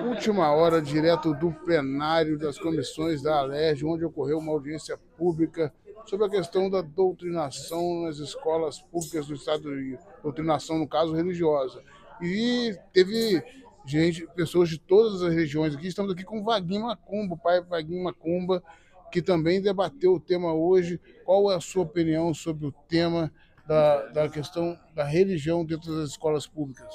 Última hora, direto do plenário das comissões da Alerj, onde ocorreu uma audiência pública sobre a questão da doutrinação nas escolas públicas do Estado do Rio. Doutrinação, no caso, religiosa. E teve gente, pessoas de todas as regiões aqui. Estamos aqui com Vaguinho Macumba, o pai Vaguinho Macumba, que também debateu o tema hoje. Qual é a sua opinião sobre o tema da, da questão da religião dentro das escolas públicas?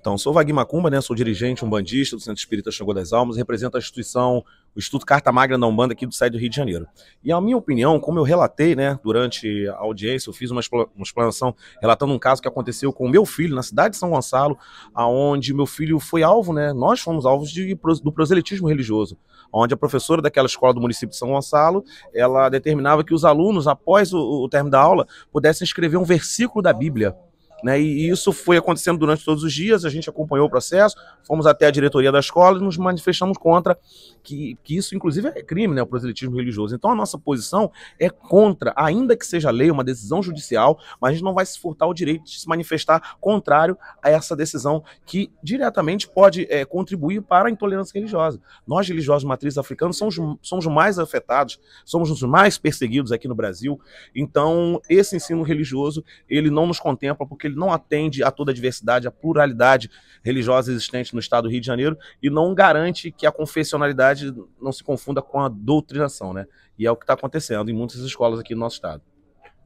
Então, sou Vagui Macumba, né? Sou dirigente umbandista do Centro Espírita Xangô das Almas, represento a instituição, o Instituto Carta Magra da Umbanda aqui do site do Rio de Janeiro. E a minha opinião, como eu relatei, né, durante a audiência, eu fiz uma, expl uma explanação relatando um caso que aconteceu com o meu filho na cidade de São Gonçalo, aonde meu filho foi alvo, né? Nós fomos alvos de, do proselitismo religioso, onde a professora daquela escola do município de São Gonçalo, ela determinava que os alunos, após o, o término da aula, pudessem escrever um versículo da Bíblia né? E isso foi acontecendo durante todos os dias, a gente acompanhou o processo, fomos até a diretoria da escola e nos manifestamos contra que, que isso, inclusive, é crime, né? o proselitismo religioso. Então, a nossa posição é contra, ainda que seja lei, uma decisão judicial, mas a gente não vai se furtar o direito de se manifestar contrário a essa decisão que diretamente pode é, contribuir para a intolerância religiosa. Nós, religiosos matrizes africanos, somos, somos mais afetados, somos os mais perseguidos aqui no Brasil. Então, esse ensino religioso, ele não nos contempla porque ele não atende a toda a diversidade, a pluralidade religiosa existente no estado do Rio de Janeiro e não garante que a confessionalidade não se confunda com a doutrinação, né? E é o que está acontecendo em muitas escolas aqui no nosso estado.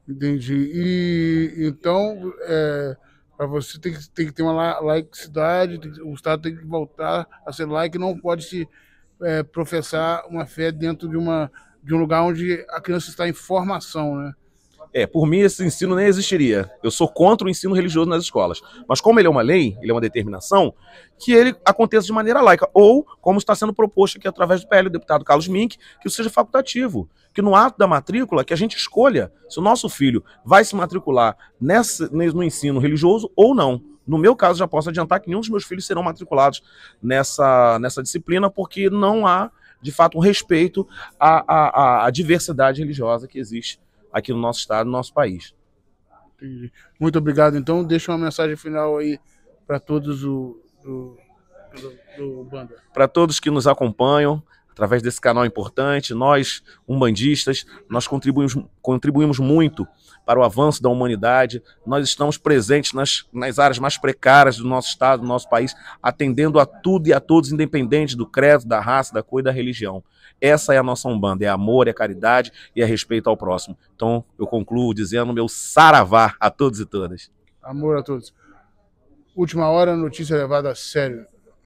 Entendi. E então, é, para você tem que, tem que ter uma laicidade, o Estado tem que voltar a ser laico, não pode se é, professar uma fé dentro de, uma, de um lugar onde a criança está em formação, né? É, por mim esse ensino nem existiria. Eu sou contra o ensino religioso nas escolas. Mas como ele é uma lei, ele é uma determinação, que ele aconteça de maneira laica. Ou, como está sendo proposto aqui através do PL, do deputado Carlos Mink, que seja facultativo. Que no ato da matrícula, que a gente escolha se o nosso filho vai se matricular nessa, no ensino religioso ou não. No meu caso, já posso adiantar que nenhum dos meus filhos serão matriculados nessa, nessa disciplina, porque não há, de fato, um respeito à, à, à diversidade religiosa que existe aqui no nosso estado, no nosso país. Muito obrigado. Então, deixa uma mensagem final aí para todos o, o Banda. Para todos que nos acompanham, através desse canal importante, nós, umbandistas, nós contribuímos, contribuímos muito para o avanço da humanidade. Nós estamos presentes nas, nas áreas mais precárias do nosso estado, do nosso país, atendendo a tudo e a todos, independente do credo, da raça, da cor e da religião. Essa é a nossa Umbanda, é amor, é caridade e é respeito ao próximo. Então, eu concluo dizendo meu saravá a todos e todas. Amor a todos. Última hora, notícia levada a sério.